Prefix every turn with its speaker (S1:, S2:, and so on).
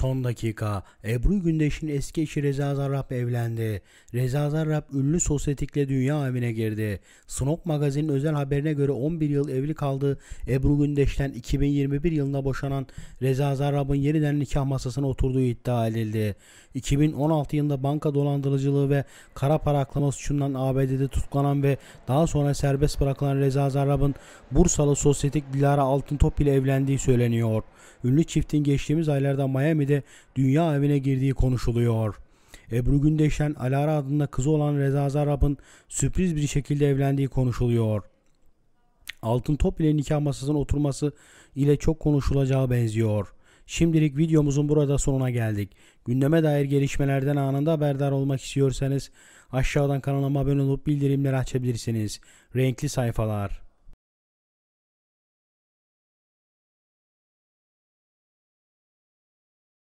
S1: Son dakika Ebru Gündeş'in eski eşi Reza Zarrab evlendi. Reza Zarrab ünlü sosyetikle dünya evine girdi. Snop magazinin özel haberine göre 11 yıl evli kaldı. Ebru Gündeş'ten 2021 yılında boşanan Reza Zarrab'ın yeniden nikah masasına oturduğu iddia edildi. 2016 yılında banka dolandırıcılığı ve kara para aklama suçundan ABD'de tutuklanan ve daha sonra serbest bırakılan Reza Zarrab'ın Bursalı sosyetik Dilara Altıntop ile evlendiği söyleniyor. Ünlü çiftin geçtiğimiz aylarda Miami'de sayede dünya evine girdiği konuşuluyor. Ebru Gündeş'ten Alara adında kızı olan Reza Zarrab'ın sürpriz bir şekilde evlendiği konuşuluyor. Altın top ile nikah masasına oturması ile çok konuşulacağı benziyor. Şimdilik videomuzun burada sonuna geldik. Gündeme dair gelişmelerden anında haberdar olmak istiyorsanız aşağıdan kanalıma abone olup bildirimleri açabilirsiniz. Renkli sayfalar.